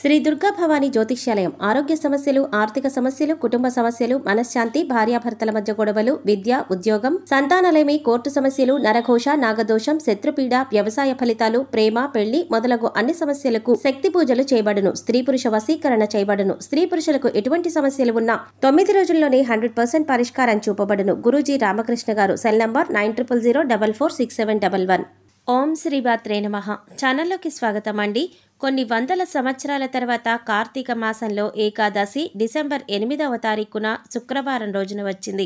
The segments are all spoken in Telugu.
శ్రీ దుర్గా భవానీ జ్యోతిష్యాలయం ఆరోగ్య సమస్యలు ఆర్థిక సమస్యలు కుటుంబ సమస్యలు మనశ్శాంతి భార్యాభర్తల మధ్య గొడవలు విద్య ఉద్యోగం సంతానలేమి కోర్టు సమస్యలు నరఘోష నాగదోషం శత్రుపీడ వ్యవసాయ ఫలితాలు ప్రేమ పెళ్లి మొదలగు అన్ని సమస్యలకు శక్తి పూజలు చేయబడును స్త్రీ పురుష వశీకరణ చేయబడును స్త్రీ పురుషులకు ఎటువంటి సమస్యలు ఉన్నా తొమ్మిది రోజుల్లోనే హండ్రెడ్ పర్సెంట్ పరిష్కారం చూపబడును గురూజీ రామకృష్ణ గారు cell number nine triple zero double four six seven double one ఓం శ్రీభాత్రే నమ ఛానల్లోకి స్వాగతం అండి కొన్ని వందల సంవత్సరాల తర్వాత కార్తీక మాసంలో ఏకాదశి డిసెంబర్ ఎనిమిదవ తారీఖున శుక్రవారం రోజున వచ్చింది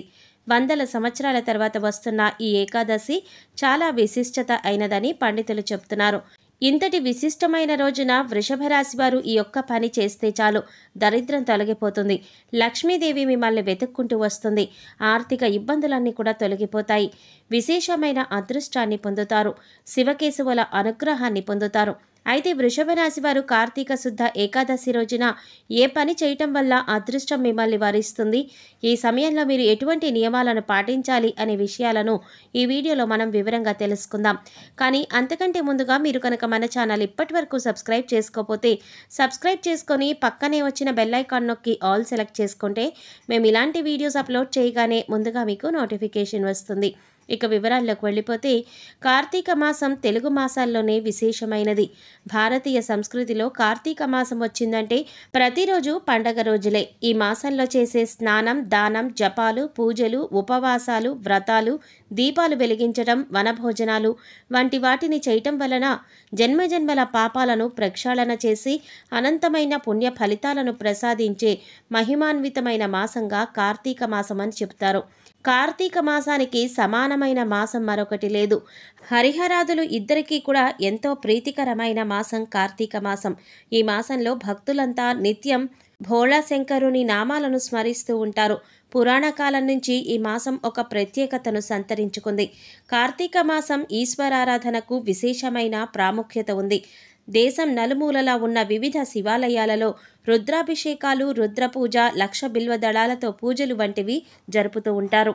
వందల సంవత్సరాల తర్వాత వస్తున్న ఈ ఏకాదశి చాలా విశిష్టత అయినదని పండితులు చెబుతున్నారు ఇంతటి విశిష్టమైన రోజున వృషభ రాశి వారు ఈ యొక్క పని చేస్తే చాలు దరిద్రం తొలగిపోతుంది లక్ష్మీదేవి మిమ్మల్ని వెతుక్కుంటూ వస్తుంది ఆర్థిక ఇబ్బందులన్నీ కూడా తొలగిపోతాయి విశేషమైన అదృష్టాన్ని పొందుతారు శివకేశవుల అనుగ్రహాన్ని పొందుతారు అయితే వృషభ రాశి వారు కార్తీక శుద్ధ ఏకాదశి రోజున ఏ పని చేయటం వల్ల అదృష్టం మిమ్మల్ని వరిస్తుంది ఈ సమయంలో మీరు ఎటువంటి నియమాలను పాటించాలి అనే విషయాలను ఈ వీడియోలో మనం వివరంగా తెలుసుకుందాం కానీ అంతకంటే ముందుగా మీరు కనుక మన ఛానల్ ఇప్పటి వరకు సబ్స్క్రైబ్ చేసుకోకపోతే సబ్స్క్రైబ్ చేసుకొని పక్కనే వచ్చిన బెల్లైకాన్ నొక్కి ఆల్ సెలెక్ట్ చేసుకుంటే మేము ఇలాంటి వీడియోస్ అప్లోడ్ చేయగానే ముందుగా మీకు నోటిఫికేషన్ వస్తుంది ఇక వివరాల్లోకి వెళ్ళిపోతే కార్తీక మాసం తెలుగు మాసాల్లోనే విశేషమైనది భారతీయ సంస్కృతిలో కార్తీక మాసం వచ్చిందంటే ప్రతిరోజు పండగ రోజులే ఈ మాసంలో చేసే స్నానం దానం జపాలు పూజలు ఉపవాసాలు వ్రతాలు దీపాలు వెలిగించడం వనభోజనాలు వంటి వాటిని చేయటం వలన జన్మజన్మల పాపాలను ప్రక్షాళన చేసి అనంతమైన పుణ్య ఫలితాలను ప్రసాదించే మహిమాన్వితమైన మాసంగా కార్తీక మాసం అని చెప్తారు కార్తీక మాసానికి సమానమైన మాసం మరొకటి లేదు హరిహరాదులు ఇద్దరికీ కూడా ఎంతో ప్రీతికరమైన మాసం కార్తీక మాసం ఈ మాసంలో భక్తులంతా నిత్యం భోళాశంకరుని నామాలను స్మరిస్తూ ఉంటారు పురాణ కాలం నుంచి ఈ మాసం ఒక ప్రత్యేకతను సంతరించుకుంది కార్తీక మాసం ఈశ్వరారాధనకు విశేషమైన ప్రాముఖ్యత ఉంది దేశం నలుమూలలా ఉన్న వివిధ శివాలయాలలో రుద్రాభిషేకాలు రుద్రపూజ లక్ష బిల్వదళాలతో పూజలు వంటివి జరుపుతూ ఉంటారు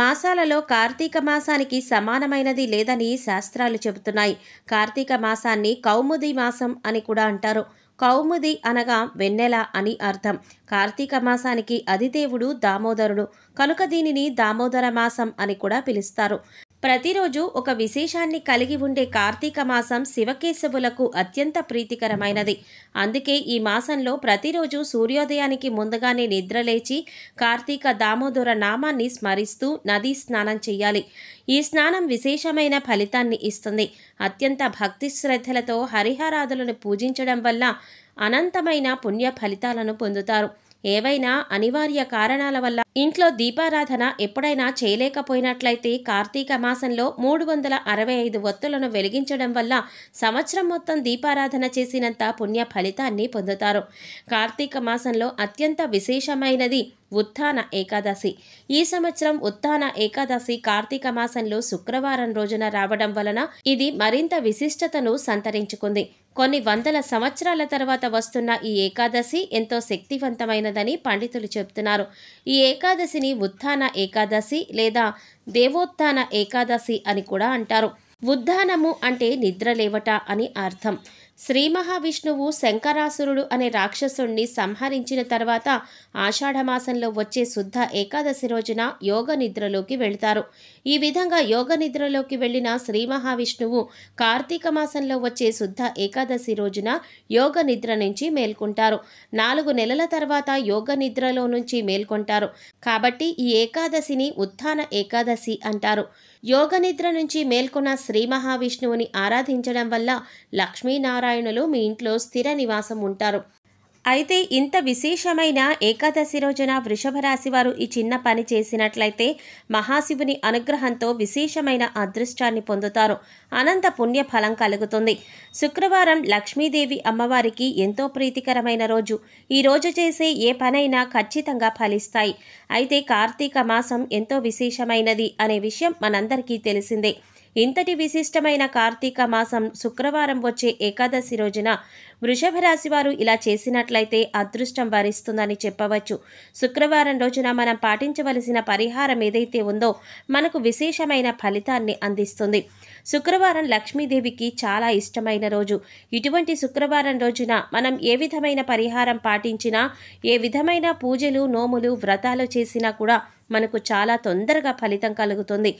మాసాలలో కార్తీక మాసానికి సమానమైనది లేదని శాస్త్రాలు చెబుతున్నాయి కార్తీక మాసాన్ని కౌముది మాసం అని కూడా అంటారు కౌముది అనగా వెన్నెల అని అర్థం కార్తీక మాసానికి అధిదేవుడు దామోదరుడు కనుక దీనిని దామోదర మాసం అని కూడా పిలుస్తారు ప్రతిరోజు ఒక విశేషాన్ని కలిగి ఉండే కార్తీక మాసం శివకేశవులకు అత్యంత ప్రీతికరమైనది అందుకే ఈ మాసంలో ప్రతిరోజు సూర్యోదయానికి ముందుగానే నిద్రలేచి కార్తీక దామోదర నామాన్ని స్మరిస్తూ నదీ స్నానం చేయాలి ఈ స్నానం విశేషమైన ఫలితాన్ని ఇస్తుంది అత్యంత భక్తి శ్రద్ధలతో హరిహరాదులను పూజించడం వల్ల అనంతమైన పుణ్య ఫలితాలను పొందుతారు ఏవైనా అనివార్య కారణాల వల్ల ఇంట్లో దీపారాధన ఎప్పుడైనా చేయలేకపోయినట్లయితే కార్తీక మాసంలో మూడు వందల అరవై ఐదు ఒత్తులను వెలిగించడం వల్ల సంవత్సరం మొత్తం దీపారాధన చేసినంత పుణ్య ఫలితాన్ని పొందుతారు కార్తీక మాసంలో అత్యంత విశేషమైనది ఉత్థాన ఏకాదశి ఈ సంవత్సరం ఉత్థాన ఏకాదశి కార్తీక మాసంలో శుక్రవారం రోజున రావడం వలన ఇది మరింత విశిష్టతను సంతరించుకుంది కొన్ని వందల సంవత్సరాల తర్వాత వస్తున్న ఈ ఏకాదశి ఎంతో శక్తివంతమైనదని పండితులు చెబుతున్నారు ఈ ఏకాదశిని ఉత్థాన ఏకాదశి లేదా దేవోత్థాన ఏకాదశి అని కూడా అంటారు ఉద్ధానము అంటే నిద్రలేవట అని అర్థం శ్రీ మహావిష్ణువు శంకరాసురుడు అనే రాక్షసుణ్ణి సంహరించిన తర్వాత ఆషాఢమాసంలో వచ్చే శుద్ధ ఏకాదశి రోజున యోగ నిద్రలోకి వెళ్తారు ఈ విధంగా యోగ నిద్రలోకి వెళ్ళిన శ్రీ మహావిష్ణువు కార్తీక మాసంలో వచ్చే శుద్ధ ఏకాదశి రోజున యోగ నిద్ర నుంచి మేల్కొంటారు నాలుగు నెలల తర్వాత యోగ నిద్రలో నుంచి మేల్కొంటారు కాబట్టి ఈ ఏకాదశిని ఉత్థాన ఏకాదశి అంటారు యోగ నిద్ర నుంచి మేల్కొన్న శ్రీ మహావిష్ణువుని ఆరాధించడం వల్ల లక్ష్మీనారాయణ నారాయణులు మీ ఇంట్లో స్థిర నివాసం ఉంటారు అయితే ఇంత విశేషమైన ఏకాదశి రోజున వృషభ రాశి వారు ఈ చిన్న పని చేసినట్లయితే మహాశివుని అనుగ్రహంతో విశేషమైన అదృష్టాన్ని పొందుతారు అనంత పుణ్య ఫలం కలుగుతుంది శుక్రవారం లక్ష్మీదేవి అమ్మవారికి ఎంతో ప్రీతికరమైన రోజు ఈ రోజు చేసే ఏ పనైనా ఖచ్చితంగా ఫలిస్తాయి అయితే కార్తీక మాసం ఎంతో విశేషమైనది అనే విషయం మనందరికీ తెలిసిందే ఇంతటి విశిష్టమైన కార్తీక మాసం శుక్రవారం వచ్చే ఏకాదశి రోజున వృషభ రాశి వారు ఇలా చేసినట్లయితే అదృష్టం భరిస్తుందని చెప్పవచ్చు శుక్రవారం రోజున మనం పాటించవలసిన పరిహారం ఏదైతే ఉందో మనకు విశేషమైన ఫలితాన్ని అందిస్తుంది శుక్రవారం లక్ష్మీదేవికి చాలా ఇష్టమైన రోజు ఇటువంటి శుక్రవారం రోజున మనం ఏ విధమైన పరిహారం పాటించినా ఏ విధమైన పూజలు నోములు వ్రతాలు చేసినా కూడా మనకు చాలా తొందరగా ఫలితం కలుగుతుంది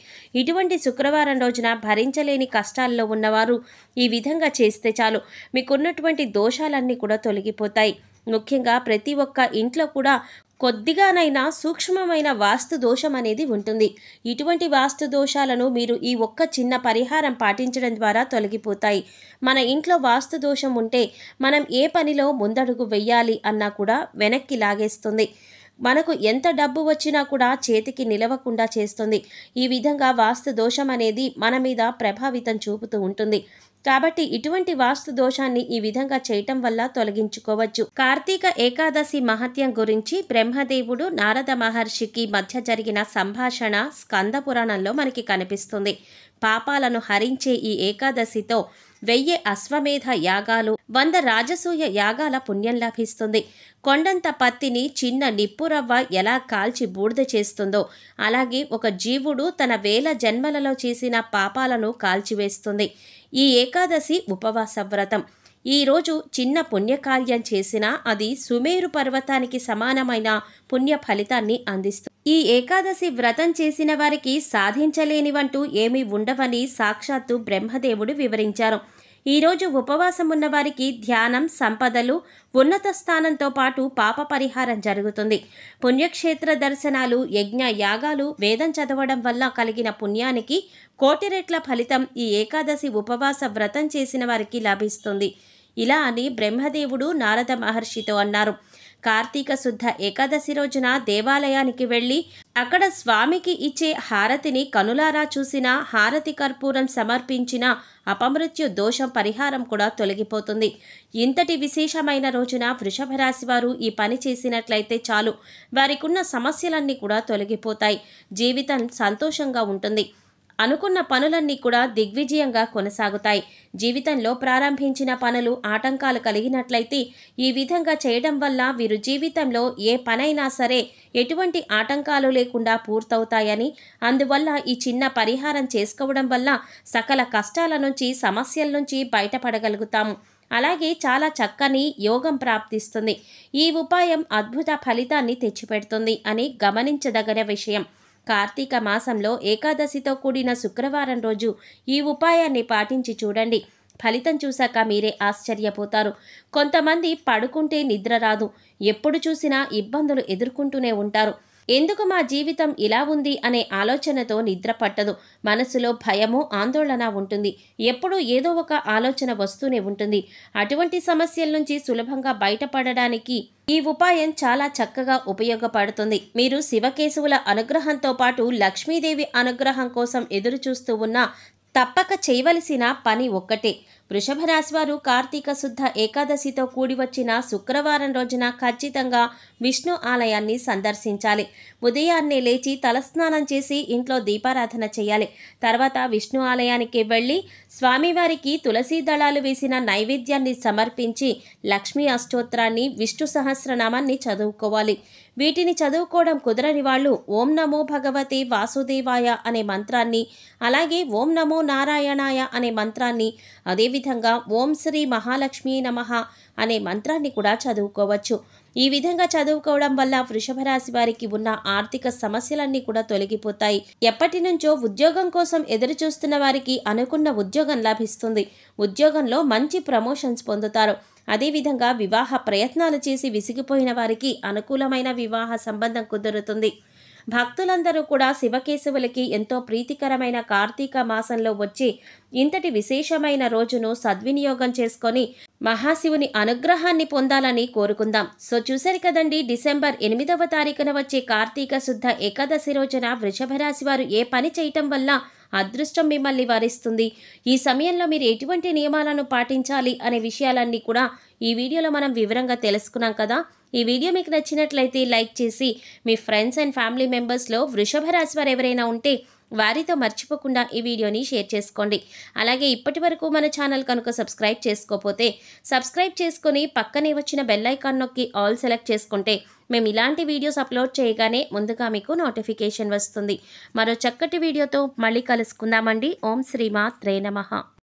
ఇటువంటి శుక్రవారం రోజున భరించలేని కష్టాల్లో ఉన్నవారు ఈ విధంగా చేస్తే చాలు మీకున్నటువంటి దోషాలన్నీ కూడా తొలగిపోతాయి ముఖ్యంగా ప్రతి ఒక్క ఇంట్లో కూడా కొద్దిగానైనా సూక్ష్మమైన వాస్తు దోషం అనేది ఉంటుంది ఇటువంటి వాస్తు దోషాలను మీరు ఈ ఒక్క చిన్న పరిహారం పాటించడం ద్వారా తొలగిపోతాయి మన ఇంట్లో వాస్తు దోషం ఉంటే మనం ఏ పనిలో ముందడుగు వెయ్యాలి అన్నా కూడా వెనక్కి లాగేస్తుంది మనకు ఎంత డబ్బు వచ్చినా కూడా చేతికి నిలవకుండా చేస్తుంది ఈ విధంగా వాస్తు దోషం అనేది మన మీద ప్రభావితం చూపుతూ ఉంటుంది కాబట్టి ఇటువంటి వాస్తు దోషాన్ని ఈ విధంగా చేయటం వల్ల తొలగించుకోవచ్చు కార్తీక ఏకాదశి మహత్యం గురించి బ్రహ్మదేవుడు నారద మహర్షికి మధ్య జరిగిన సంభాషణ స్కంద పురాణంలో మనకి కనిపిస్తుంది పాపాలను హరించే ఈ ఏకాదశితో వెయ్యి అశ్వమేధ యాగాలు వంద రాజసూయ యాగాల పుణ్యం లభిస్తుంది కొండంత పత్తిని చిన్న నిప్పురవ్వ ఎలా కాల్చి బూడిద చేస్తుందో అలాగే ఒక జీవుడు తన వేల జన్మలలో చేసిన పాపాలను కాల్చివేస్తుంది ఈ ఏకాదశి ఉపవాస వ్రతం ఈరోజు చిన్న పుణ్యకార్యం చేసినా అది సుమేరు పర్వతానికి సమానమైన పుణ్య ఫలితాన్ని అందిస్తుంది ఈ ఏకాదశి వ్రతం చేసిన వారికి సాధించలేనివంటూ ఏమీ ఉండవని సాక్షాత్తు బ్రహ్మదేవుడు వివరించారు ఈరోజు ఉపవాసం ఉన్నవారికి ధ్యానం సంపదలు ఉన్నత స్థానంతో పాటు పాప పరిహారం జరుగుతుంది పుణ్యక్షేత్ర దర్శనాలు యజ్ఞ యాగాలు వేదం చదవడం వల్ల కలిగిన పుణ్యానికి కోటి రెట్ల ఫలితం ఈ ఏకాదశి ఉపవాస వ్రతం చేసిన వారికి లభిస్తుంది ఇలా అని బ్రహ్మదేవుడు నారద మహర్షితో అన్నారు కార్తీక శుద్ధ ఏకాదశి రోజున దేవాలయానికి వెళ్ళి అక్కడ స్వామికి ఇచ్చే హారతిని కనులారా చూసిన హారతి కర్పూరం సమర్పించిన అపమృత్యు దోషం పరిహారం కూడా తొలగిపోతుంది ఇంతటి విశేషమైన రోజున వృషభ రాశి వారు ఈ పని చేసినట్లయితే చాలు వారికున్న సమస్యలన్నీ కూడా తొలగిపోతాయి జీవితం సంతోషంగా ఉంటుంది అనుకున్న పనులన్నీ కూడా దిగ్విజయంగా కొనసాగుతాయి జీవితంలో ప్రారంభించిన పనులు ఆటంకాలు కలిగినట్లయితే ఈ విధంగా చేయడం వల్ల వీరు జీవితంలో ఏ పనైనా సరే ఎటువంటి ఆటంకాలు లేకుండా పూర్తవుతాయని అందువల్ల ఈ చిన్న పరిహారం చేసుకోవడం వల్ల సకల కష్టాల నుంచి సమస్యల నుంచి బయటపడగలుగుతాము అలాగే చాలా చక్కని యోగం ప్రాప్తిస్తుంది ఈ ఉపాయం అద్భుత ఫలితాన్ని తెచ్చిపెడుతుంది అని గమనించదగిన విషయం కార్తీక మాసంలో ఏకాదశితో కూడిన శుక్రవారం రోజు ఈ ఉపాయాన్ని పాటించి చూడండి ఫలితం చూశాక మీరే ఆశ్చర్యపోతారు కొంతమంది పడుకుంటే నిద్ర రాదు ఎప్పుడు చూసినా ఇబ్బందులు ఎదుర్కొంటూనే ఉంటారు ఎందుకు మా జీవితం ఇలా ఉంది అనే ఆలోచనతో నిద్ర పట్టదు మనసులో భయము ఆందోళన ఉంటుంది ఎప్పుడూ ఏదో ఒక ఆలోచన వస్తూనే ఉంటుంది అటువంటి సమస్యల నుంచి సులభంగా బయటపడడానికి ఈ ఉపాయం చాలా చక్కగా ఉపయోగపడుతుంది మీరు శివకేశవుల అనుగ్రహంతో పాటు లక్ష్మీదేవి అనుగ్రహం కోసం ఎదురు చూస్తూ ఉన్న తప్పక చేయవలసిన పని ఒక్కటే వృషభ రాశివారు కార్తీక శుద్ధ ఏకాదశితో కూడి వచ్చిన శుక్రవారం రోజున ఖచ్చితంగా విష్ణు ఆలయాన్ని సందర్శించాలి ఉదయాన్నే లేచి తలస్నానం చేసి ఇంట్లో దీపారాధన చేయాలి తర్వాత విష్ణు ఆలయానికి వెళ్ళి స్వామివారికి తులసీ దళాలు వేసిన నైవేద్యాన్ని సమర్పించి లక్ష్మీ అష్టోత్రాన్ని విష్ణు సహస్రనామాన్ని చదువుకోవాలి వీటిని చదువుకోవడం కుదరని వాళ్ళు ఓం నమో భగవతి వాసుదేవాయ అనే మంత్రాన్ని అలాగే ఓం నమో నారాయణాయ అనే మంత్రాన్ని అదేవిధంగా అదేవిధంగా ఓం శ్రీ మహాలక్ష్మి నమ అనే మంత్రాన్ని కూడా చదువుకోవచ్చు ఈ విధంగా చదువుకోవడం వల్ల వృషభ రాశి వారికి ఉన్న ఆర్థిక సమస్యలన్నీ కూడా తొలగిపోతాయి ఎప్పటి నుంచో ఉద్యోగం కోసం ఎదురు చూస్తున్న వారికి అనుకున్న ఉద్యోగం లభిస్తుంది ఉద్యోగంలో మంచి ప్రమోషన్స్ పొందుతారు అదేవిధంగా వివాహ ప్రయత్నాలు చేసి విసిగిపోయిన వారికి అనుకూలమైన వివాహ సంబంధం కుదురుతుంది భక్తులందరూ కూడా శివకేశవులకి ఎంతో ప్రీతికరమైన కార్తీక మాసంలో వచ్చి ఇంతటి విశేషమైన రోజును సద్వినియోగం చేసుకొని మహాశివుని అనుగ్రహాన్ని పొందాలని కోరుకుందాం సో చూశారు కదండి డిసెంబర్ ఎనిమిదవ తారీఖున వచ్చే కార్తీక శుద్ధ ఏకాదశి రోజున వృషభ రాశి వారు ఏ పని చేయటం వల్ల అదృష్టం మిమ్మల్ని వరిస్తుంది ఈ సమయంలో మీరు ఎటువంటి నియమాలను పాటించాలి అనే విషయాలన్నీ కూడా ఈ వీడియోలో మనం వివరంగా తెలుసుకున్నాం కదా ఈ వీడియో మీకు నచ్చినట్లయితే లైక్ చేసి మీ ఫ్రెండ్స్ అండ్ ఫ్యామిలీ మెంబర్స్లో వృషభ రాశి వారు ఎవరైనా ఉంటే వారితో మర్చిపోకుండా ఈ వీడియోని షేర్ చేసుకోండి అలాగే ఇప్పటి వరకు మన ఛానల్ కనుక సబ్స్క్రైబ్ చేసుకోకపోతే సబ్స్క్రైబ్ చేసుకొని పక్కనే వచ్చిన బెల్లైకాన్ నొక్కి ఆల్ సెలెక్ట్ చేసుకుంటే మేము ఇలాంటి వీడియోస్ అప్లోడ్ చేయగానే ముందుగా మీకు నోటిఫికేషన్ వస్తుంది మరో చక్కటి వీడియోతో మళ్ళీ కలుసుకుందామండి ఓం శ్రీమాత్రే నమ